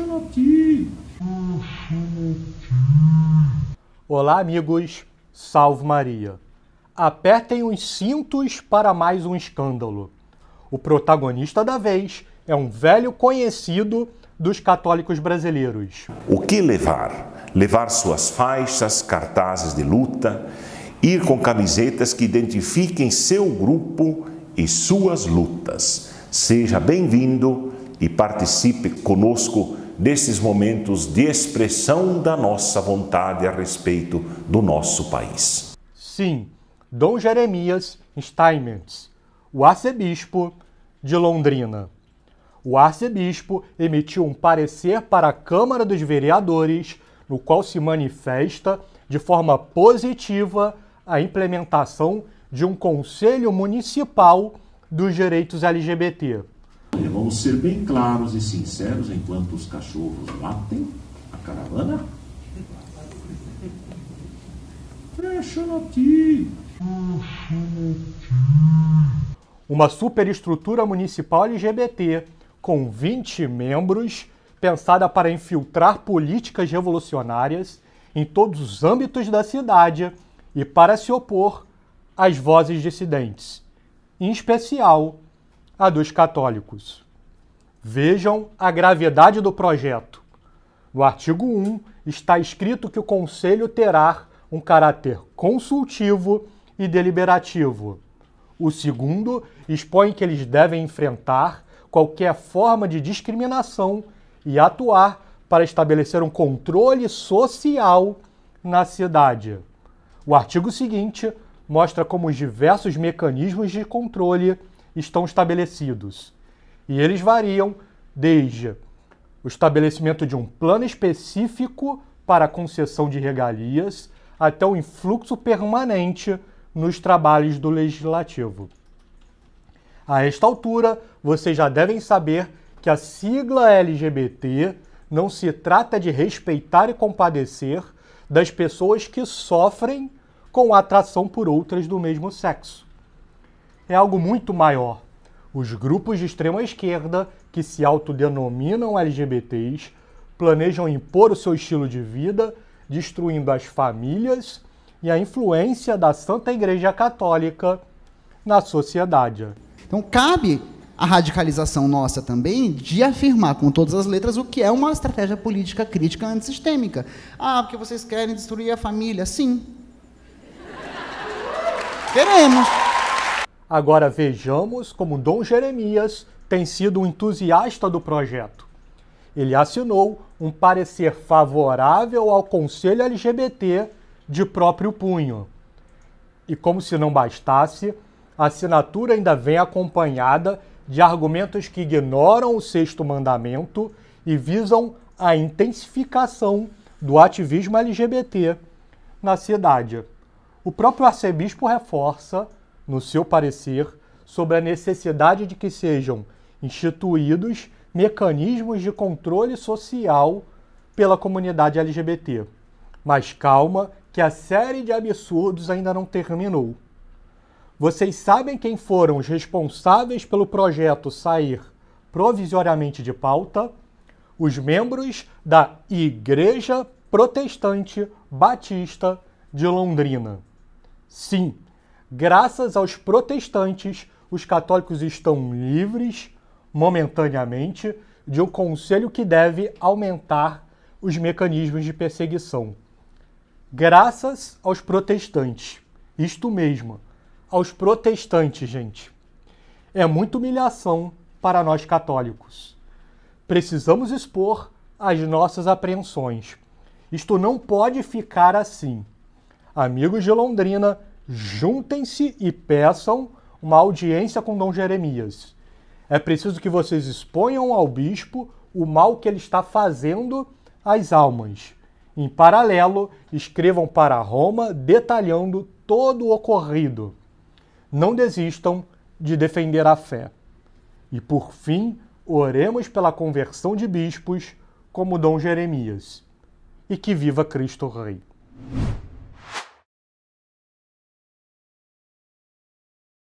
aqui. Olá, amigos. Salve Maria. Apertem os cintos para mais um escândalo. O protagonista da vez é um velho conhecido dos católicos brasileiros. O que levar? Levar suas faixas, cartazes de luta, ir com camisetas que identifiquem seu grupo e suas lutas. Seja bem-vindo e participe conosco desses momentos de expressão da nossa vontade a respeito do nosso país. Sim, Dom Jeremias Steinmetz, o arcebispo de Londrina. O arcebispo emitiu um parecer para a Câmara dos Vereadores, no qual se manifesta de forma positiva a implementação de um conselho municipal dos direitos LGBT. Vamos ser bem claros e sinceros, enquanto os cachorros latem, a caravana. Fecha aqui. Uma superestrutura municipal LGBT com 20 membros, pensada para infiltrar políticas revolucionárias em todos os âmbitos da cidade e para se opor às vozes dissidentes, em especial a dos católicos. Vejam a gravidade do projeto. No artigo 1 está escrito que o Conselho terá um caráter consultivo e deliberativo. O segundo expõe que eles devem enfrentar qualquer forma de discriminação e atuar para estabelecer um controle social na cidade. O artigo seguinte mostra como os diversos mecanismos de controle estão estabelecidos. E eles variam desde o estabelecimento de um plano específico para a concessão de regalias até o influxo permanente nos trabalhos do legislativo. A esta altura, vocês já devem saber que a sigla LGBT não se trata de respeitar e compadecer das pessoas que sofrem com atração por outras do mesmo sexo. É algo muito maior os grupos de extrema esquerda, que se autodenominam LGBTs, planejam impor o seu estilo de vida, destruindo as famílias e a influência da Santa Igreja Católica na sociedade. Então, cabe a radicalização nossa também de afirmar com todas as letras o que é uma estratégia política crítica antissistêmica. Ah, porque vocês querem destruir a família. Sim. Queremos. Agora vejamos como Dom Jeremias tem sido um entusiasta do projeto. Ele assinou um parecer favorável ao Conselho LGBT de próprio punho. E como se não bastasse, a assinatura ainda vem acompanhada de argumentos que ignoram o sexto mandamento e visam a intensificação do ativismo LGBT na cidade. O próprio arcebispo reforça no seu parecer, sobre a necessidade de que sejam instituídos mecanismos de controle social pela comunidade LGBT. Mas calma, que a série de absurdos ainda não terminou. Vocês sabem quem foram os responsáveis pelo projeto sair provisoriamente de pauta? Os membros da Igreja Protestante Batista de Londrina. Sim, graças aos protestantes, os católicos estão livres, momentaneamente, de um conselho que deve aumentar os mecanismos de perseguição. Graças aos protestantes. Isto mesmo, aos protestantes, gente. É muita humilhação para nós católicos. Precisamos expor as nossas apreensões. Isto não pode ficar assim. Amigos de Londrina, juntem-se e peçam uma audiência com Dom Jeremias. É preciso que vocês exponham ao bispo o mal que ele está fazendo às almas. Em paralelo, escrevam para Roma detalhando todo o ocorrido. Não desistam de defender a fé. E por fim, oremos pela conversão de bispos como Dom Jeremias. E que viva Cristo Rei!